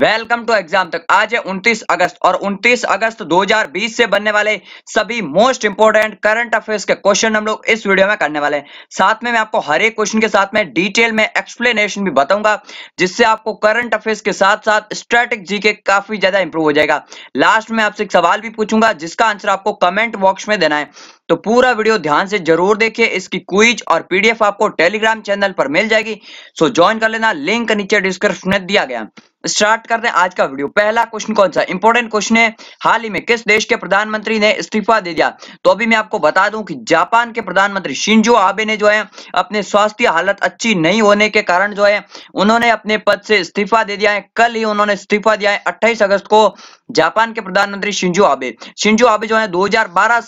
welcome to exam तक आज है 29 अगस्त और 29 अगस्त 2020 से बनने वाले सभी मोस्ट इंपोर्टेंट करंट अफेयर्स के क्वेश्चन हम लोग इस वीडियो में करने वाले हैं साथ में मैं आपको हर एक क्वेश्चन के साथ में डिटेल में एक्सप्लेनेशन भी बताऊंगा जिससे आपको करंट अफेयर्स के साथ साथ स्ट्रेटिक के काफी ज्यादा इंप्रूव हो जाएगा लास्ट में आपसे एक सवाल भी पूछूंगा जिसका आंसर आपको कमेंट बॉक्स में देना है तो पूरा वीडियो ध्यान से जरूर देखिए इसकी क्विज और पीडीएफ आपको टेलीग्राम चैनल पर मिल जाएगी सो ज्वाइन कर लेना लिंक नीचे डिस्क्रिप्शन में दिया गया स्टार्ट कर रहे हैं आज का वीडियो पहला क्वेश्चन कौन सा इंपॉर्टेंट क्वेश्चन है हाल ही में किस देश के प्रधानमंत्री ने इस्तीफा दे दिया तो अभी मैं आपको बता दूं कि जापान के प्रधानमंत्री शिंजो आबे ने जो है अपने स्वास्थ्य हालत अच्छी नहीं होने के कारण जो है उन्होंने अपने पद से इस्तीफा दे दिया है कल ही उन्होंने इस्तीफा दिया है अट्ठाईस अगस्त को जापान के प्रधानमंत्री शिंजो आबे शिंजो आबे जो है दो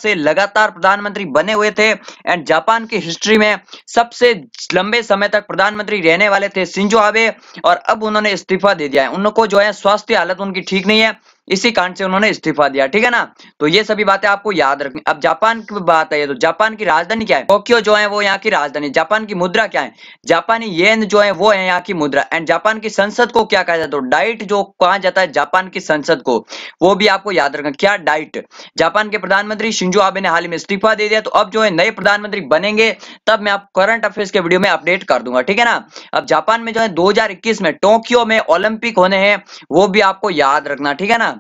से लगातार प्रधानमंत्री बने हुए थे एंड जापान की हिस्ट्री में सबसे लंबे समय तक प्रधानमंत्री रहने वाले थे शिंजो आबे और अब उन्होंने इस्तीफा दे दिया है उनको जो है स्वास्थ्य हालत उनकी ठीक नहीं है इसी कारण से उन्होंने इस्तीफा दिया ठीक है ना तो ये सभी बातें आपको याद रखनी अब जापान की बात है तो जापान की राजधानी क्या है टोक्यो जो है वो यहाँ की राजधानी जापान की मुद्रा क्या है जापानी येन जो है वो है यहाँ की मुद्रा एंड जापान की संसद को क्या कहा जाता है तो डाइट जो कहा जाता है जापान की संसद को वो भी आपको याद रखना क्या डाइट जापान के प्रधानमंत्री शिंजो आबे ने हाल ही में इस्तीफा दे दिया तो अब जो है नए प्रधानमंत्री बनेंगे तब मैं आप करंट अफेयर्स के वीडियो में अपडेट कर दूंगा ठीक है ना अब जापान में जो है दो में टोक्यो में ओलंपिक होने हैं वो भी आपको याद रखना ठीक है ना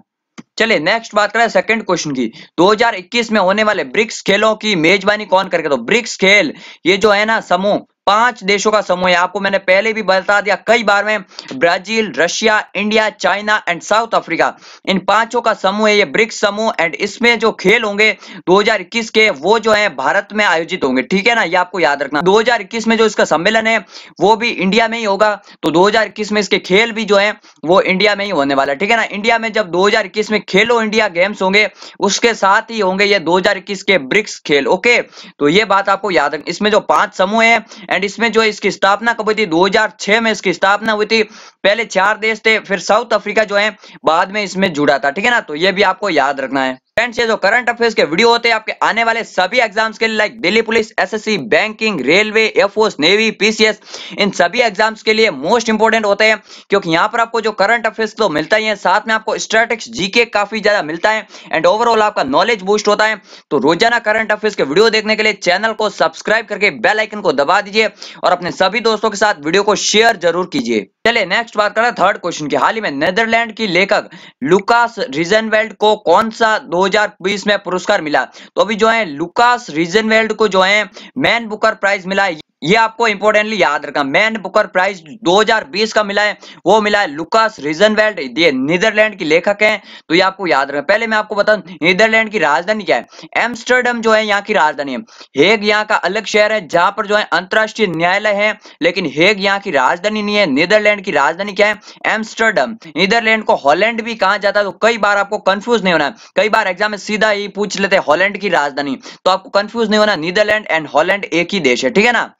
चले नेक्स्ट बात करें सेकंड क्वेश्चन की 2021 में होने वाले ब्रिक्स खेलों की मेजबानी कौन करेगा तो ब्रिक्स खेल ये जो है ना समूह पांच देशों का समूह है आपको मैंने पहले भी बता दिया कई बार में Brazil Russia India China and South Africa इन पांचों का समूह है ये ब्रिक्स समूह एंड इसमें जो खेल होंगे 2021 के वो जो है भारत में आयोजित होंगे ठीक है ना ये आपको याद रखना 2021 में जो इसका सम्मेलन है वो भी इंडिया में ही होगा तो दो में इसके खेल भी जो है वो इंडिया में ही होने वाला है ठीक है ना इंडिया में जब दो में खेलो इंडिया गेम्स होंगे उसके साथ ही होंगे ये 2021 के ब्रिक्स खेल ओके तो ये बात आपको याद रखना इसमें जो पांच समूह है एंड इसमें जो इसकी स्थापना कब हुई थी 2006 में इसकी स्थापना हुई थी पहले चार देश थे फिर साउथ अफ्रीका जो है बाद में इसमें जुड़ा था ठीक है ना तो ये भी आपको याद रखना है फ्रेंड्स ये जो करंट अफेयर्स के वीडियो होते हैं आपके आने वाले सभी एग्जाम्स के लिए like Delhi police SSC banking railway air force navy PCS इन सभी एग्जाम्स के लिए मोस्ट इंपोर्टेंट होते हैं क्योंकि यहाँ पर आपको जो करंट अफेयर्स तो मिलता ही है साथ में आपको स्ट्रेटिक्स जीके काफी ज्यादा मिलता है एंड ओवरऑल आपका नॉलेज बूस्ट होता है तो रोजाना करंट अफेयर्स के वीडियो देखने के लिए चैनल को सब्सक्राइब करके बेल आइकन को दबा दीजिए और अपने सभी दोस्तों के साथ वीडियो को शेयर जरूर कीजिए चलिए नेक्स्ट बात करें थर्ड क्वेश्चन की हाल ही में नेदरलैंड की लेखक लुकास रिजनवेल्ड को कौन सा दो 2020 में पुरस्कार मिला तो अभी जो है लुकास रीजनवेल्ड को जो है मैन बुकर प्राइज मिला ये आपको इंपोर्टेंटली याद रखना मैन बुकर प्राइज 2020 का मिला है वो मिला है लुकास रिजनवेल्ड ये नीदरलैंड की लेखक हैं तो ये आपको याद रखना पहले मैं आपको बताऊं नीदरलैंड की राजधानी क्या है एम्स्टर्डम जो है यहाँ की राजधानी है हेग यहाँ का अलग शहर है जहां पर जो है अंतरराष्ट्रीय न्यायालय है लेकिन हेग यहाँ की राजधानी नहीं है नीदरलैंड की राजधानी क्या है एम्स्टर्डम नीदरलैंड को हॉलैंड भी कहा जाता है तो कई बार आपको कंफ्यूज नहीं होना है कई बार एग्जाम में सीधा ही पूछ लेते हैं हॉलैंड की राजधानी तो आपको कंफ्यूज नहीं होना नीदरलैंड एंड हॉलैंड एक ही देश है ठीक है ना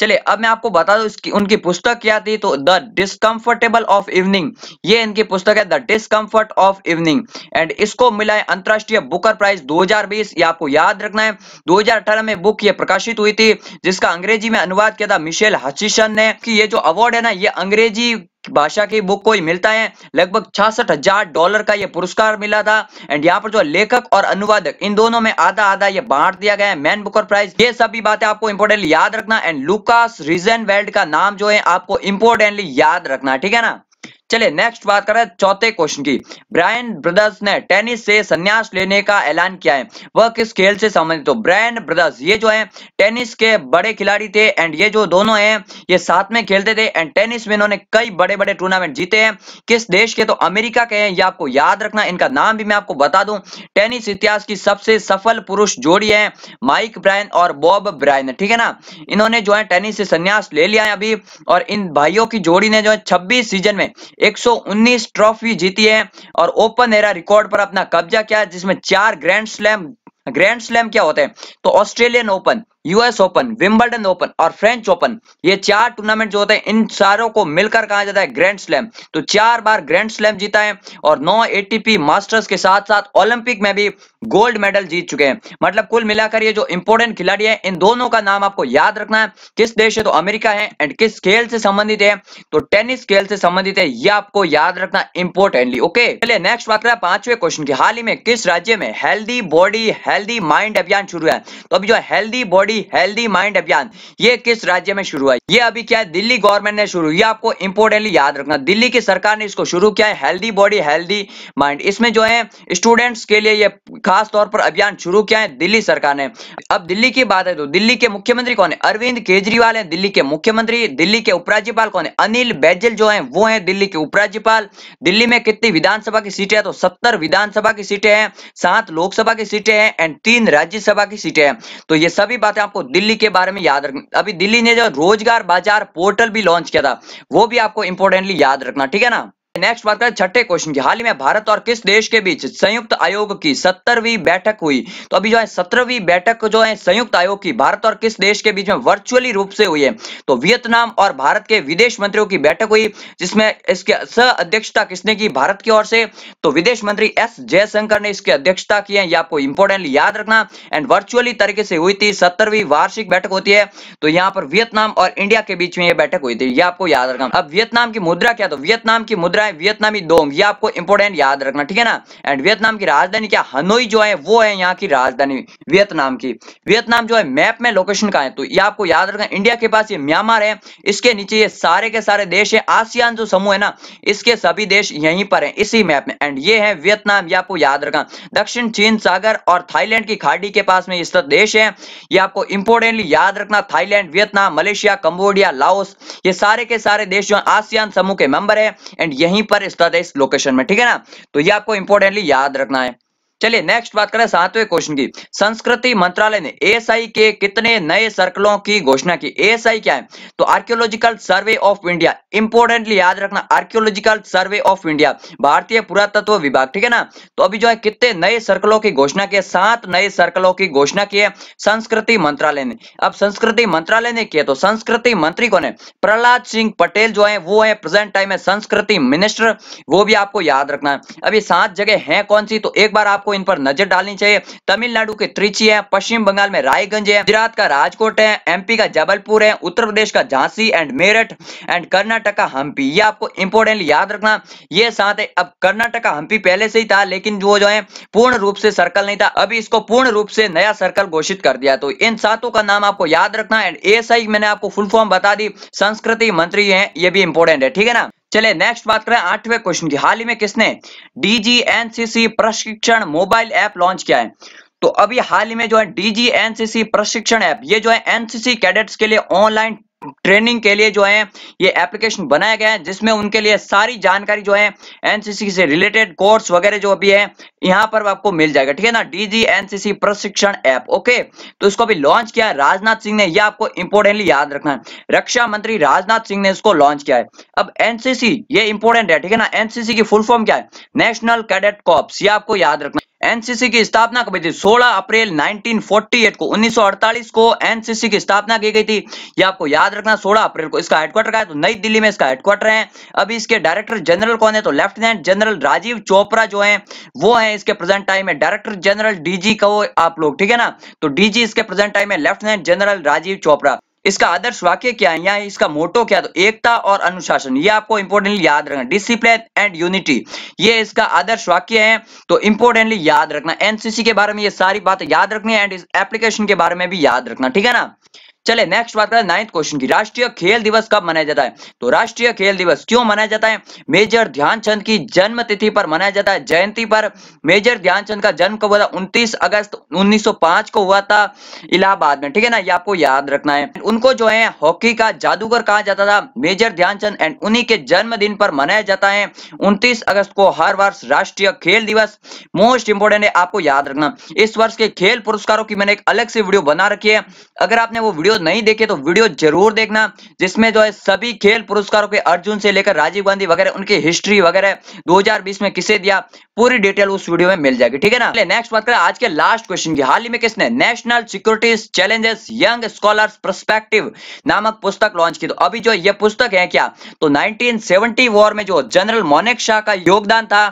चलिए अब मैं आपको बता दू इसकी उनकी पुस्तक क्या थी तो द डिस्कम्फर्टेबल ऑफ इवनिंग ये इनकी पुस्तक है the discomfort of evening and इसको मिला है अंतरराष्ट्रीय बुकर प्राइज 2020 ये आपको याद रखना है 2018 में बुक ये प्रकाशित हुई थी जिसका अंग्रेजी में अनुवाद किया था मिशेल हचिशन ने कि ये जो अवार्ड है ना ये अंग्रेजी भाषा की बुक को ही मिलता है लगभग छियासठ हजार डॉलर का यह पुरस्कार मिला था एंड यहाँ पर जो लेखक और अनुवादक इन दोनों में आधा आधा ये बांट दिया गया है मैन बुकर प्राइज ये सभी बातें आपको इंपोर्टेंटली याद रखना एंड लुकास रिजन वेल्ड का नाम जो है आपको इंपोर्टेंटली याद रखना ठीक है ना चलिए नेक्स्ट बात करें चौथे क्वेश्चन की ब्रायन ब्रदर्स ने टेनिस से संन्यास लेने का ऐलान किया है वह किस खेल से संबंधित हो ब्रायन ब्रदर्स ये जो है टेनिस के बड़े खिलाड़ी थे एंड ये जो दोनों हैं ये साथ में खेलते थे एंड टेनिस में इन्होंने कई बड़े बड़े टूर्नामेंट जीते हैं किस देश के तो अमेरिका के हैं ये आपको याद रखना इनका नाम भी मैं आपको बता दूं टेनिस इतिहास की सबसे सफल पुरुष जोड़ी है माइक ब्रायन और बॉब ब्रायन ठीक है ना इन्होंने जो है टेनिस से संन्यास ले लिया है अभी और इन भाइयों की जोड़ी ने जो है छब्बीस सीजन में 119 ट्रॉफी जीती है और ओपन एरा रिकॉर्ड पर अपना कब्जा किया जिसमें चार ग्रैंड स्लैम ग्रैंड स्लैम क्या होते हैं तो Australian open US open Wimbledon open और फ्रेंच ओपन ये चार टूर्नामेंट जो होते हैं इन सारों को मिलकर कहा जाता है ग्रैंड स्लैम तो चार बार ग्रैंड स्लैम जीता है और नौ एटीपी मास्टर्स के साथ साथ ओलंपिक में भी गोल्ड मेडल जीत चुके हैं मतलब कुल मिलाकर ये जो इंपोर्टेंट खिलाड़ी है इन दोनों का नाम आपको याद रखना है किस देश है तो अमेरिका है एंड किस खेल से संबंधित है तो टेनिस खेल से संबंधित है यह आपको याद रखना इंपोर्टेंटली ओके चलिए नेक्स्ट बात करें पांचवें क्वेश्चन की हाल ही में किस राज्य में हेल्दी बॉडी हेल्दी माइंड अभियान शुरू है तो अभी जो healthy body body healthy mind अभियान ये किस राज्य में शुरू हुआ ये अभी क्या है दिल्ली गवर्नमेंट ने शुरू ये आपको इंपोर्टेंटली याद रखना दिल्ली की सरकार ने इसको शुरू किया है हेल्दी बॉडी हेल्दी माइंड इसमें जो है स्टूडेंट्स के लिए ये खास तौर पर अभियान शुरू किया है दिल्ली सरकार ने अब दिल्ली की बात है तो दिल्ली के मुख्यमंत्री कौन है अरविंद केजरीवाल है दिल्ली के मुख्यमंत्री दिल्ली के उपराज्यपाल कौन है अनिल बैजल जो है वो है दिल्ली के उपराज्यपाल दिल्ली में कितनी विधानसभा की सीटें तो सत्तर विधानसभा की सीटें हैं सात लोकसभा की सीटें हैं एंड तीन राज्यसभा की सीटें हैं तो ये सभी बातें आपको दिल्ली के बारे में याद रखना अभी दिल्ली ने जो रोजगार बाजार पोर्टल भी लॉन्च किया था वो भी आपको इंपोर्टेंटली याद रखना ठीक है ना नेक्स्ट बात करें छठे क्वेश्चन की हाल ही में भारत और किस देश के बीच संयुक्त आयोग की सत्तरवीं बैठक हुई तो अभी जो है सत्रहवीं बैठक जो है संयुक्त आयोग की भारत और किस देश के बीच में वर्चुअली रूप से हुई है तो वियतनाम और भारत के विदेश मंत्रियों की बैठक हुई जिसमें इसके सह अध्यक्षता किसने की भारत की ओर से तो विदेश मंत्री एस जयशंकर ने इसकी अध्यक्षता की है ये आपको इंपोर्टेंट याद रखना एंड वर्चुअली तरीके से हुई थी सत्तरवीं वार्षिक बैठक होती है तो यहाँ पर वियतनाम और इंडिया के बीच में यह बैठक हुई थी ये आपको याद रखना अब वियतनाम की मुद्रा क्या तो वियतनाम की मुद्रा है वियतनामी दोंग ये आपको इंपोर्टेंट याद रखना ठीक है ना एंड वियतनाम की राजधानी क्या हनोई जो है वो है यहाँ की राजधानी वियतनाम की वियतनाम जो है मैप में लोकेशन का है तो ये आपको याद रखना इंडिया के पास ये म्यांमार है इसके नीचे ये सारे के सारे देश है आसियान जो समूह है ना इसके सभी देश यहीं पर है इसी मैप में एंड ये है वियतनाम ये आपको याद रखना दक्षिण चीन सागर और थाईलैंड की खाड़ी के पास में स्थित देश है ये आपको इंपोर्टेंटली याद रखना Thailand Vietnam Malaysia Cambodia Laos ये सारे के सारे देश जो आसियान समूह के मेंबर है एंड यही यहीं पर है इस लोकेशन में ठीक है ना तो ये आपको इंपॉर्टेंटली याद रखना है चलिए नेक्स्ट बात करें सातवें क्वेश्चन की संस्कृति मंत्रालय ने एएसआई के कितने नए सर्कलों की घोषणा की एएसआई क्या है तो archaeological survey of India importantly याद रखना आर्कियोलॉजिकल सर्वे ऑफ इंडिया भारतीय पुरातत्व विभाग ठीक है ना तो अभी जो है कितने नए सर्कलों की घोषणा की सात नए सर्कलों की घोषणा की है संस्कृति मंत्रालय ने अब संस्कृति मंत्रालय ने किया तो संस्कृति मंत्री कौन है प्रहलाद सिंह पटेल जो है वो है प्रेजेंट टाइम में संस्कृति मिनिस्टर वो भी आपको याद रखना है अभी सात जगह है कौन सी तो एक बार आपको इन पर नजर डालनी चाहिए तमिलनाडु के त्रिची है पश्चिम बंगाल में रायगंज है गुजरात का राजकोट है एमपी का जबलपुर है उत्तर प्रदेश का झांसी एंड मेरठ एंड कर्नाटक का हम्पी ये आपको इंपोर्टेंटली याद रखना ये साथ है अब कर्नाटक का हम्पी पहले से ही था लेकिन जो जो है पूर्ण रूप से सर्कल नहीं था अभी इसको पूर्ण रूप से नया सर्कल घोषित कर दिया तो इन सातों का नाम आपको याद रखना एंड एस मैंने आपको फुल फॉर्म बता दी संस्कृति मंत्री है ये भी इंपोर्टेंट है ठीक है ना चले नेक्स्ट बात करें आठवें क्वेश्चन की हाल ही में किसने डीजीएनसीसी प्रशिक्षण मोबाइल ऐप लॉन्च किया है तो अभी हाल ही में जो है डीजी एनसीसी प्रशिक्षण ऐप ये जो है एनसीसी कैडेट्स के लिए ऑनलाइन ट्रेनिंग के लिए जो है ये एप्लीकेशन बनाया गया है जिसमें उनके लिए सारी जानकारी जो है एनसीसी से रिलेटेड कोर्स वगैरह जो अभी है यहां पर आपको मिल जाएगा ठीक है ना डीजी एनसीसी प्रशिक्षण ऐप ओके तो इसको अभी लॉन्च किया राजनाथ सिंह ने ये आपको इंपोर्टेंटली याद रखना है रक्षा मंत्री राजनाथ सिंह ने इसको लॉन्च किया है अब एनसीसी ये इंपोर्टेंट है ठीक है ना एनसीसी की फुल फॉर्म क्या है नेशनल कैडेट कॉप्स ये आपको याद रखना एनसीसी की स्थापना कब थी 16 अप्रैल 1948 को 1948 को एनसीसी की स्थापना की गई थी ये आपको याद रखना 16 अप्रैल को इसका हेडक्वार्टर का है तो नई दिल्ली में इसका हेडक्वार्टर है अभी इसके डायरेक्टर जनरल कौन है तो लेफ्टिनेंट जनरल राजीव चोपड़ा जो है वो है इसके प्रेजेंट टाइम में डायरेक्टर जनरल डीजी का आप लोग ठीक है ना तो डीजी इसके प्रेजेंट टाइम में लेफ्टिनेंट जनरल राजीव चोपड़ा इसका आदर्श वाक्य क्या है या इसका मोटो क्या तो एकता और अनुशासन ये आपको इंपोर्टेंटली याद रखना डिसिप्लिन एंड यूनिटी ये इसका आदर्श वाक्य है तो इंपोर्टेंटली याद रखना एनसीसी के बारे में ये सारी बातें याद रखनी है एंड इस एप्लीकेशन के बारे में भी याद रखना ठीक है ना चले नेक्स्ट बात करें नाइन्थ क्वेश्चन की राष्ट्रीय खेल दिवस कब मनाया जाता है तो राष्ट्रीय खेल दिवस क्यों मनाया जाता है मेजर ध्यानचंद की जन्म तिथि पर मनाया जाता है जयंती पर मेजर ध्यानचंद का जन्म कब हुआ था उनतीस अगस्त 1905 को हुआ था इलाहाबाद में ठीक है ना ये आपको याद रखना है उनको जो है हॉकी का जादूगर कहा जाता था मेजर ध्यानचंद एंड उन्हीं के जन्मदिन पर मनाया जाता है उनतीस अगस्त को हर वर्ष राष्ट्रीय खेल दिवस मोस्ट इंपोर्टेंट है आपको याद रखना इस वर्ष के खेल पुरस्कारों की मैंने एक अलग से वीडियो बना रखी है अगर आपने वो वीडियो वीडियो नहीं देखे तो वीडियो जरूर देखना जिसमें जो है सभी खेल पुरस्कारों के अर्जुन से लेकर राजीव गांधी वगैरह उनकी हिस्ट्री वगैरह 2020 में किसे दिया पूरी डिटेल उस वीडियो में मिल जाएगी ठीक है ना नेक्स्ट बात करें आज के लास्ट क्वेश्चन की हाल ही में किसने national securities challenges young scholar prospective नामक पुस्तक लॉन्च की तो अभी जो ये पुस्तक है क्या तो नाइनटीन वॉर में जो जनरल मोनिक शाह का योगदान था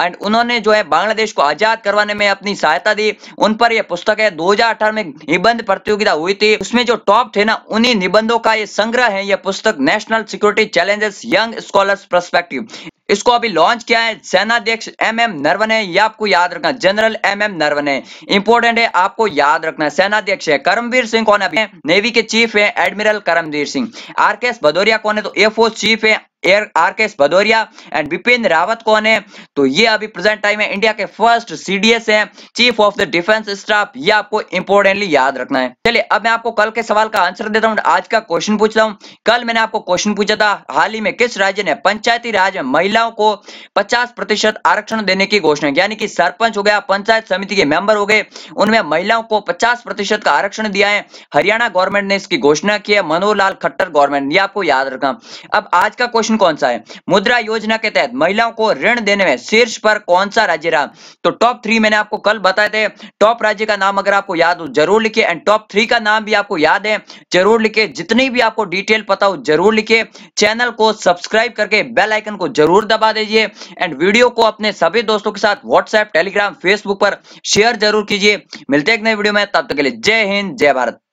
एंड उन्होंने जो है बांग्लादेश को आजाद करवाने में अपनी सहायता दी उन पर यह पुस्तक है दो में निबंध प्रतियोगिता हुई थी उसमें जो टॉप तो थे ना उन्हीं निबंधों का ये संग्रह है ये पुस्तक national security challenges young scholars perspective इसको अभी लॉन्च किया है सेनाध्यक्ष एम एम नरवने ये आपको याद रखना general M M Naravane important है आपको याद रखना सेनाध्यक्ष है करमवीर सिंह कौन है नेवी के चीफ है admiral Karambir Singh R K S Bhadauria कौन है तो एयरफोर्स चीफ है एर आर के भदौरिया एंड बिपिन रावत कौन है तो ये अभी प्रेजेंट टाइम में इंडिया के फर्स्ट सीडीएस हैं chief of the defence staff ये आपको इंपोर्टेंटली याद रखना है चलिए अब मैं आपको कल के सवाल का आंसर देता हूँ आज का क्वेश्चन पूछता हूँ कल मैंने आपको क्वेश्चन पूछा था हाल ही में किस राज्य ने पंचायती राज में महिलाओं को पचास प्रतिशत आरक्षण देने की घोषणा यानी कि सरपंच हो गया पंचायत समिति के मेंबर हो गए उनमें महिलाओं को पचास प्रतिशत का आरक्षण दिया है हरियाणा गवर्नमेंट ने इसकी घोषणा की है मनोहर लाल खट्टर गवर्नमेंट ये आपको याद रखना अब आज का क्वेश्चन क्वेश्चन कौन सा है मुद्रा योजना के तहत महिलाओं को ऋण देने में शीर्ष पर कौन सा राज्य रहा तो टॉप थ्री मैंने आपको कल बताए थे टॉप राज्य का नाम अगर आपको याद हो जरूर लिखे एंड टॉप थ्री का नाम भी आपको याद है जरूर लिखे जितनी भी आपको डिटेल पता हो जरूर लिखे चैनल को सब्सक्राइब करके बेल आइकन को जरूर दबा दीजिए एंड वीडियो को अपने सभी दोस्तों के साथ व्हाट्सएप टेलीग्राम फेसबुक पर शेयर जरूर कीजिए मिलते हैं एक नए वीडियो में तब तक के लिए जय हिंद जय भारत